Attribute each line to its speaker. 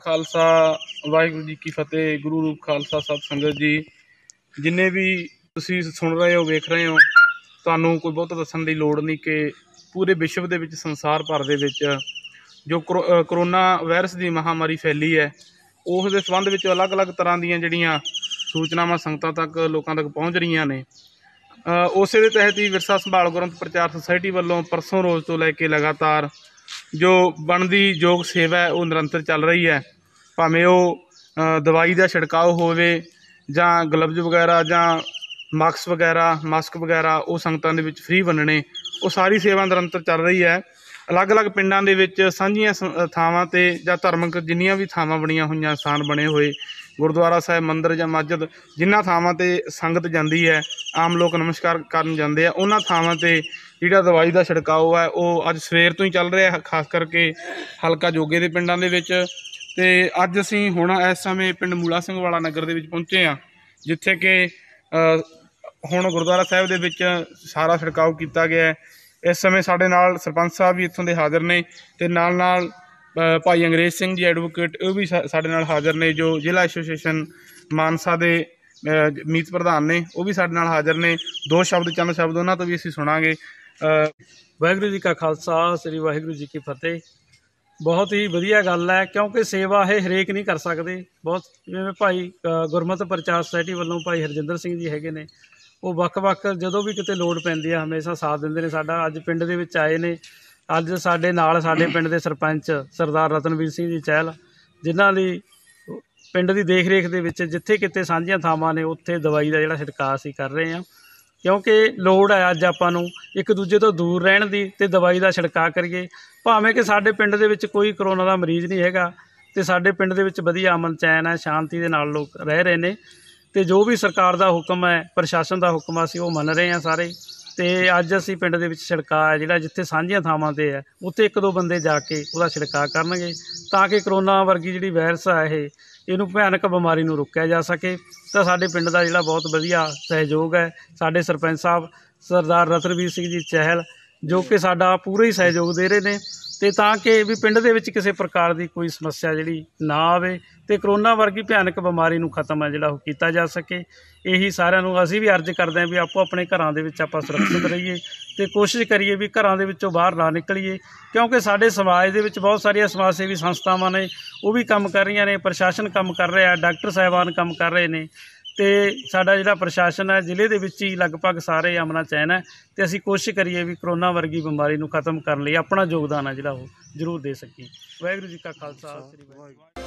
Speaker 1: ਖਾਲਸਾ ਵਾਹਿਗੁਰੂ ਜੀ ਕੀ ਫਤਿਹ ਗੁਰੂ ਰੂਪ ਖਾਲਸਾ ਸਤ ਸੰਗਤ ਜੀ ਜਿੰਨੇ ਵੀ ਤੁਸੀਂ ਸੁਣ ਰਹੇ ਹੋ ਵੇਖ ਰਹੇ ਹੋ ਤੁਹਾਨੂੰ ਕੋਈ ਬਹੁਤ ਦੱਸਣ ਦੀ ਲੋੜ ਨਹੀਂ ਕਿ ਪੂਰੇ ਵਿਸ਼ਵ ਦੇ ਵਿੱਚ ਸੰਸਾਰ ਭਰ ਦੇ ਵਿੱਚ ਜੋ ਕਰੋਨਾ ਵਾਇਰਸ ਦੀ ਮਹਾਮਾਰੀ ਫੈਲੀ ਹੈ ਉਸ ਦੇ ਸੰਬੰਧ ਵਿੱਚ ਅਲੱਗ-ਅਲੱਗ ਤਰ੍ਹਾਂ ਦੀਆਂ ਜਿਹੜੀਆਂ ਸੂਚਨਾਵਾਂ ਸੰਗਤਾਂ ਤੱਕ ਲੋਕਾਂ ਤੱਕ ਪਹੁੰਚ ਰਹੀਆਂ ਨੇ ਉਸੇ ਦੇ ਤਹਿਤ ਹੀ ਵਿਰਸਾ ਸੰਭਾਲ ਗੁਰੰਤ ਪ੍ਰਚਾਰ ਸੁਸਾਇਟੀ ਵੱਲੋਂ ਪਰਸੋਂ ਰੋਜ਼ ਤੋਂ ਲੈ ਕੇ ਲਗਾਤਾਰ ਜੋ ਬਣਦੀ ਯੋਗ ਸੇਵਾ ਉਹ ਨਿਰੰਤਰ ਚੱਲ ਰਹੀ ਹੈ ਭਾਵੇਂ ਉਹ ਦਵਾਈ ਦਾ ਛਿੜਕਾਅ ਹੋਵੇ ਜਾਂ ਗਲਵਜ਼ ਵਗੈਰਾ ਜਾਂ ਮਾਸਕ ਵਗੈਰਾ ਮਾਸਕ ਵਗੈਰਾ ਉਹ ਸੰਗਤਾਂ ਦੇ ਵਿੱਚ ਫ੍ਰੀ ਵੰਡਣੇ ਉਹ ਸਾਰੀ ਸੇਵਾ ਨਿਰੰਤਰ ਚੱਲ ਰਹੀ ਹੈ ਅਲੱਗ-ਅਲੱਗ ਪਿੰਡਾਂ ਦੇ ਵਿੱਚ ਸਾਂਝੀਆਂ ਥਾਵਾਂ ਤੇ ਜਾਂ ਧਾਰਮਿਕ ਜਿੰਨੀਆਂ ਵੀ ਥਾਵਾਂ ਬਣੀਆਂ ਹੋਈਆਂ ਸਥਾਨ ਬਣੇ ਹੋਏ ਗੁਰਦੁਆਰਾ ਸਾਹਿਬ ਮੰਦਿਰ ਜਾਂ ਮਸਜਿਦ ਜਿੰਨਾ ਥਾਵਾਂ ਤੇ ਸੰਗਤ ਜਾਂਦੀ ਹੈ ਆਮ ਲੋਕ ਨਮਸਕਾਰ ਕਰਨ ਜਾਂਦੇ ਆ ਉਹਨਾਂ ਥਾਵਾਂ ਤੇ ਜਿਹੜਾ ਦਵਾਈ ਦਾ ਛਿੜਕਾਅ ਹੈ ਉਹ ਅੱਜ ਸਵੇਰ ਤੋਂ ਹੀ ਚੱਲ ਰਿਹਾ ਹੈ ਖਾਸ ਕਰਕੇ ਹਲਕਾ ਜੋਗੇ ਦੇ ਪਿੰਡਾਂ ਦੇ ਵਿੱਚ ਤੇ ਅੱਜ ਅਸੀਂ ਹੁਣ ਇਸ ਸਮੇਂ ਪਿੰਡ ਮੂਲਾ ਸਿੰਘ ਵਾਲਾ ਨਗਰ ਦੇ ਵਿੱਚ ਪਹੁੰਚੇ ਆ ਜਿੱਥੇ ਕਿ ਹੁਣ ਗੁਰਦੁਆਰਾ ਸਾਹਿਬ ਦੇ ਵਿੱਚ ਸਾਰਾ ਛਿੜਕਾਅ ਕੀਤਾ ਗਿਆ ਹੈ ਇਸ ਸਮੇਂ ਸਾਡੇ ਨਾਲ ਸਰਪੰਚ ਸਾਹਿਬ ਵੀ ਇੱਥੋਂ ਦੇ ਹਾਜ਼ਰ ਨੇ ਤੇ ਨਾਲ ਨਾਲ ਭਾਈ ਅੰਗਰੇਜ਼ ਸਿੰਘ ਜੀ ਐਡਵੋਕੇਟ ਉਹ ਵੀ ਸਾਡੇ ਨਾਲ ਹਾਜ਼ਰ ਨੇ ਜੋ ਜ਼ਿਲ੍ਹਾ ਐਸੋਸੀਏਸ਼ਨ ਮਾਨਸਾ ਦੇ ਮੀਤ ਪ੍ਰਧਾਨ ਨੇ ਉਹ ਵੀ ਸਾਡੇ ਨਾਲ ਹਾਜ਼ਰ ਨੇ ਦੋ ਸ਼ਬਦ ਚੰਦ ਸ਼ਬਦ ਉਹਨਾਂ ਤੋਂ ਵੀ ਅਸੀਂ ਸੁਣਾਂਗੇ ਵਾਹਿਗੁਰੂ ਜੀ ਕਾ ਖਾਲਸਾ ਸ੍ਰੀ ਵਾਹਿਗੁਰੂ ਜੀ ਕੀ ਫਤਿਹ ਬਹੁਤ
Speaker 2: ਹੀ ਵਧੀਆ ਗੱਲ ਹੈ ਕਿਉਂਕਿ ਸੇਵਾ ਇਹ ਹਰੇਕ ਨਹੀਂ ਕਰ ਸਕਦੇ ਬਹੁਤ ਜਿਵੇਂ ਭਾਈ ਗੁਰਮਤ ਪ੍ਰਚਾਰ ਸੁਸਾਇਟੀ ਵੱਲੋਂ ਭਾਈ ਹਰਜਿੰਦਰ ਸਿੰਘ ਜੀ ਹੈਗੇ ਨੇ ਉਹ ਵੱਖ-ਵੱਖ ਜਦੋਂ ਵੀ ਕਿਤੇ ਲੋੜ ਪੈਂਦੀ ਆ ਹਮੇਸ਼ਾ ਸਾਥ ਦਿੰਦੇ ਨੇ ਸਾਡਾ ਅੱਜ ਪਿੰਡ ਦੇ ਵਿੱਚ ਆਏ ਨੇ ਅੱਜ ਸਾਡੇ ਨਾਲ ਸਾਡੇ ਪਿੰਡ ਦੇ ਸਰਪੰਚ ਸਰਦਾਰ ਰਤਨਵੀਰ ਸਿੰਘ ਜੀ ਚਹਿਲ ਜਿਨ੍ਹਾਂ ਦੀ ਪਿੰਡ ਦੀ ਦੇਖ-ਰੇਖ ਦੇ ਵਿੱਚ ਜਿੱਥੇ ਕਿਤੇ ਸਾਂਝੀਆਂ ਥਾਵਾਂ ਨੇ ਉੱਥੇ ਦਵਾਈ ਦਾ ਜਿਹੜਾ ਛਿੜਕਾਅ ਅਸੀਂ ਕਰ ਰਹੇ ਹਾਂ ਕਿਉਂਕਿ ਲੋੜ ਹੈ ਅੱਜ ਆਪਾਂ ਨੂੰ ਇੱਕ ਦੂਜੇ ਤੋਂ ਦੂਰ ਰਹਿਣ ਦੀ ਤੇ ਦਵਾਈ ਦਾ ਛਿੜਕਾਅ ਕਰੀਏ ਭਾਵੇਂ ਕਿ ਸਾਡੇ ਪਿੰਡ ਦੇ ਵਿੱਚ ਕੋਈ ਕਰੋਨਾ ਦਾ ਮਰੀਜ਼ ਨਹੀਂ ਹੈਗਾ ਤੇ ਸਾਡੇ ਪਿੰਡ ਦੇ ਵਿੱਚ ਵਧੀਆ ਅਮਨ ਚੈਨ ਹੈ ਸ਼ਾਂਤੀ ਦੇ ਨਾਲ ਲੋਕ ਰਹਿ ਰਹੇ ਨੇ ਤੇ ਜੋ ਵੀ ਸਰਕਾਰ ਦਾ ਹੁਕਮ ਹੈ ਪ੍ਰਸ਼ਾਸਨ ਦਾ ਹੁਕਮ ਆ ਸੀ ਉਹ ਮੰਨ ਰਹੇ ਆ ਸਾਰੇ ਤੇ ਅੱਜ ਅਸੀਂ ਪਿੰਡ ਦੇ ਵਿੱਚ ਹੈ ਜਿਹੜਾ ਜਿੱਥੇ ਸਾਂਝੀਆਂ ਥਾਵਾਂ ਤੇ ਹੈ ਉੱਥੇ ਇੱਕ ਦੋ ਬੰਦੇ ਜਾ ਕੇ ਉਹਦਾ ਛਿੜਕਾ ਕਰਨਗੇ ਤਾਂ ਕਿ ਕਰੋਨਾ ਵਰਗੀ ਜਿਹੜੀ ਵਾਇਰਸ ਆ ਇਹ ਇਹਨੂੰ ਭਿਆਨਕ ਬਿਮਾਰੀ ਨੂੰ ਰੋਕਿਆ ਜਾ ਸਕੇ ਤਾਂ ਸਾਡੇ ਪਿੰਡ ਦਾ ਜਿਹੜਾ ਬਹੁਤ ਵਧੀਆ ਸਹਿਯੋਗ ਹੈ ਸਾਡੇ ਸਰਪੰਚ ਸਾਹਿਬ ਸਰਦਾਰ ਰਤਨਵੀਰ ਸਿੰਘ ਜੀ ਚਹਿਲ ਜੋ ਕਿ ਸਾਡਾ ਪੂਰਾ ਹੀ ਸਹਿਯੋਗ ਦੇ ਰਹੇ ਨੇ ਤੇ ਤਾਂ ਕਿ ਵੀ ਪਿੰਡ ਦੇ ਵਿੱਚ ਕਿਸੇ ਪ੍ਰਕਾਰ ਦੀ ਕੋਈ ਸਮੱਸਿਆ ਜਿਹੜੀ ਨਾ ਆਵੇ ਤੇ ਕਰੋਨਾ ਵਰਗੀ ਭਿਆਨਕ ਬਿਮਾਰੀ ਨੂੰ ਖਤਮ ਆ ਜਿਹੜਾ ਉਹ ਕੀਤਾ ਜਾ ਸਕੇ ਇਹੀ ਸਾਰਿਆਂ ਨੂੰ ਅਸੀਂ ਵੀ ਅਰਜ਼ ਕਰਦੇ ਹਾਂ ਵੀ ਆਪੋ ਆਪਣੇ ਘਰਾਂ ਦੇ ਵਿੱਚ ਆਪਾਂ ਸੁਰੱਖਿਅਤ ਰਹੀਏ ਤੇ ਕੋਸ਼ਿਸ਼ ਕਰੀਏ ਵੀ ਘਰਾਂ ਦੇ ਵਿੱਚੋਂ ਬਾਹਰ ਨਾ ਨਿਕਲੀਏ ਕਿਉਂਕਿ ਸਾਡੇ ਸਮਾਜ ਦੇ ਵਿੱਚ ਬਹੁਤ ਸਾਰੀਆਂ ਸਮਾਜ ਸੇਵੀ ਸੰਸਥਾਵਾਂ ਨੇ ਉਹ ਵੀ ਕੰਮ ਕਰ ਰਹੀਆਂ ਨੇ ਪ੍ਰਸ਼ਾਸਨ ਕੰਮ ਕਰ ਰਿਹਾ ਡਾਕਟਰ ਸਾਹਿਬਾਨ ਕੰਮ ਕਰ ਰਹੇ ਨੇ ਤੇ ਸਾਡਾ ਜਿਹੜਾ ਪ੍ਰਸ਼ਾਸਨ ਹੈ ਜ਼ਿਲ੍ਹੇ ਦੇ ਵਿੱਚ ਹੀ ਲਗਭਗ ਸਾਰੇ ਅਮਨਾ ਚੈਨ ਹੈ ਤੇ ਅਸੀਂ ਕੋਸ਼ਿਸ਼ ਕਰੀਏ ਵੀ ਕਰੋਨਾ ਵਰਗੀ ਬਿਮਾਰੀ ਨੂੰ ਖਤਮ ਕਰਨ ਲਈ ਆਪਣਾ ਯੋਗਦਾਨ ਹੈ ਜਿਹੜਾ ਉਹ ਜ਼ਰੂਰ ਦੇ ਸਕੀਏ ਵਾਹਿਗੁਰੂ ਜੀ ਕਾ ਖਾਲਸਾ ਸ੍ਰੀ ਵਾਹਿਗੁਰੂ